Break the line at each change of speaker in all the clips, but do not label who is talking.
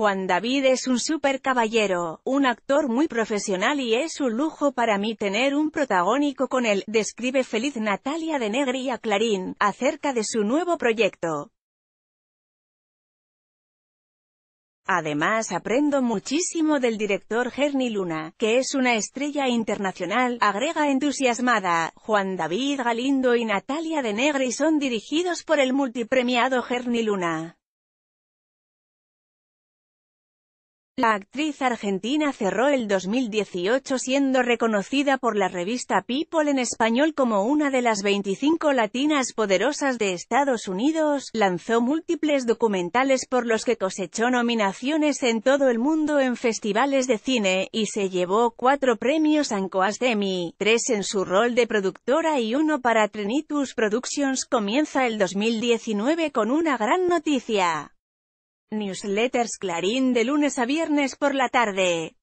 Juan David es un super caballero, un actor muy profesional y es un lujo para mí tener un protagónico con él, describe feliz Natalia de Negri a Clarín, acerca de su nuevo proyecto. Además aprendo muchísimo del director Gerny Luna, que es una estrella internacional, agrega entusiasmada, Juan David Galindo y Natalia de Negri son dirigidos por el multipremiado Gerny Luna. La actriz argentina cerró el 2018 siendo reconocida por la revista People en español como una de las 25 latinas poderosas de Estados Unidos, lanzó múltiples documentales por los que cosechó nominaciones en todo el mundo en festivales de cine, y se llevó cuatro premios Ancoas Demi, tres en su rol de productora y uno para Trinitus Productions. Comienza el 2019 con una gran noticia. Newsletters Clarín de lunes a viernes por la tarde.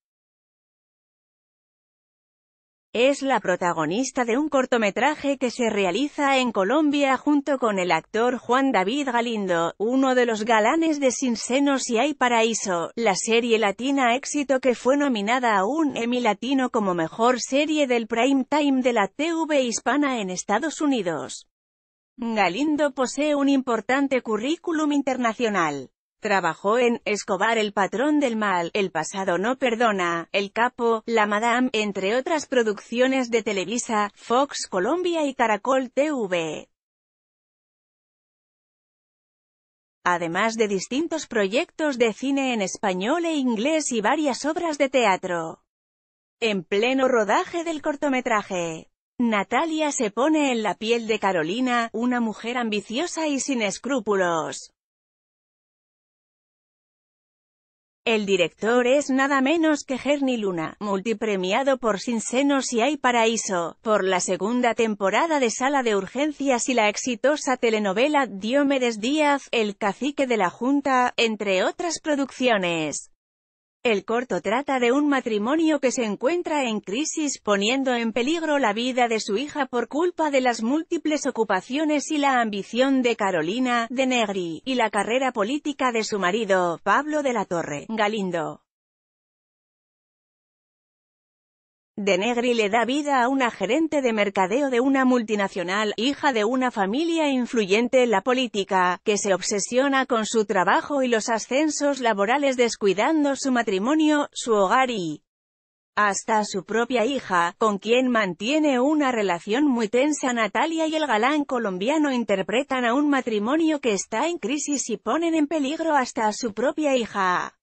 Es la protagonista de un cortometraje que se realiza en Colombia junto con el actor Juan David Galindo, uno de los galanes de Sin Senos y Hay Paraíso, la serie latina éxito que fue nominada a un Emmy Latino como mejor serie del prime time de la TV hispana en Estados Unidos. Galindo posee un importante currículum internacional. Trabajó en Escobar El Patrón del Mal, El Pasado No Perdona, El Capo, La Madame, entre otras producciones de Televisa, Fox Colombia y Caracol TV. Además de distintos proyectos de cine en español e inglés y varias obras de teatro. En pleno rodaje del cortometraje, Natalia se pone en la piel de Carolina, una mujer ambiciosa y sin escrúpulos. El director es nada menos que Gerny Luna, multipremiado por Sin Senos y Hay Paraíso, por la segunda temporada de Sala de Urgencias y la exitosa telenovela Diomedes Díaz, El Cacique de la Junta, entre otras producciones. El corto trata de un matrimonio que se encuentra en crisis, poniendo en peligro la vida de su hija por culpa de las múltiples ocupaciones y la ambición de Carolina, de Negri, y la carrera política de su marido, Pablo de la Torre, Galindo. De Negri le da vida a una gerente de mercadeo de una multinacional, hija de una familia influyente en la política, que se obsesiona con su trabajo y los ascensos laborales descuidando su matrimonio, su hogar y hasta su propia hija, con quien mantiene una relación muy tensa. Natalia y el galán colombiano interpretan a un matrimonio que está en crisis y ponen en peligro hasta a su propia hija.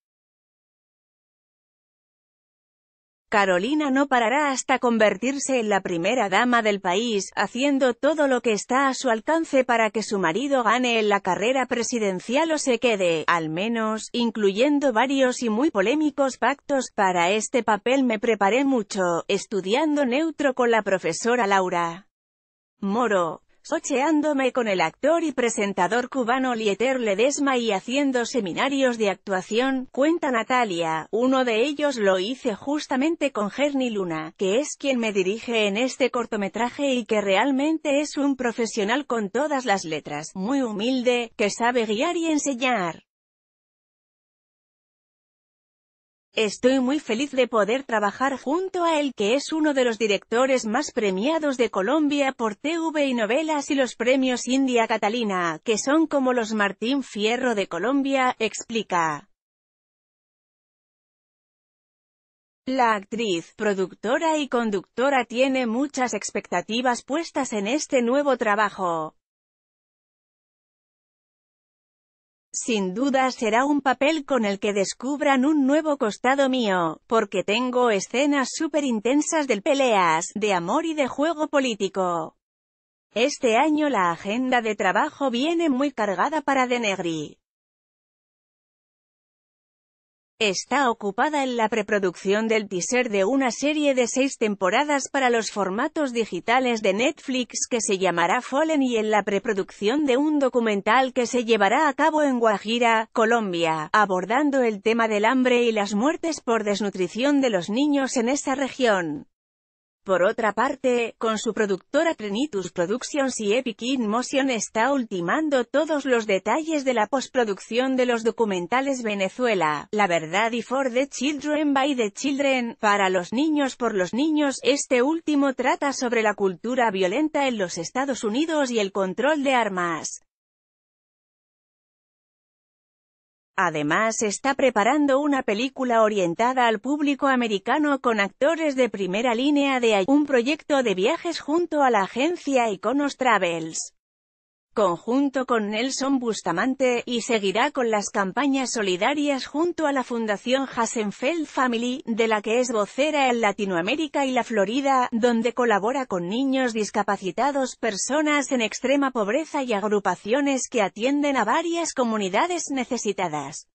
Carolina no parará hasta convertirse en la primera dama del país, haciendo todo lo que está a su alcance para que su marido gane en la carrera presidencial o se quede, al menos, incluyendo varios y muy polémicos pactos. Para este papel me preparé mucho, estudiando neutro con la profesora Laura Moro, socheándome con el actor y presentador cubano Lieter Ledesma y haciendo seminarios de actuación, cuenta Natalia, uno de ellos lo hice justamente con Gerny Luna, que es quien me dirige en este cortometraje y que realmente es un profesional con todas las letras, muy humilde, que sabe guiar y enseñar. Estoy muy feliz de poder trabajar junto a él que es uno de los directores más premiados de Colombia por TV y novelas y los premios India Catalina, que son como los Martín Fierro de Colombia, explica. La actriz, productora y conductora tiene muchas expectativas puestas en este nuevo trabajo. Sin duda será un papel con el que descubran un nuevo costado mío, porque tengo escenas súper intensas de peleas, de amor y de juego político. Este año la agenda de trabajo viene muy cargada para Denegri. Está ocupada en la preproducción del teaser de una serie de seis temporadas para los formatos digitales de Netflix que se llamará Fallen y en la preproducción de un documental que se llevará a cabo en Guajira, Colombia, abordando el tema del hambre y las muertes por desnutrición de los niños en esa región. Por otra parte, con su productora Trenitus Productions y Epic Motion está ultimando todos los detalles de la postproducción de los documentales Venezuela, La Verdad y For the Children by the Children, para los niños por los niños, este último trata sobre la cultura violenta en los Estados Unidos y el control de armas. Además está preparando una película orientada al público americano con actores de primera línea de un proyecto de viajes junto a la agencia Iconos Travels conjunto con Nelson Bustamante, y seguirá con las campañas solidarias junto a la Fundación Hasenfeld Family, de la que es vocera en Latinoamérica y la Florida, donde colabora con niños discapacitados, personas en extrema pobreza y agrupaciones que atienden a varias comunidades necesitadas.